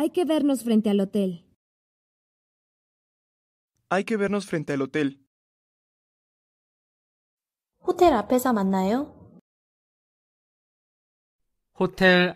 Hay que vernos frente al hotel. Hay que vernos frente al hotel. Hotel 앞에서 만나요. Hotel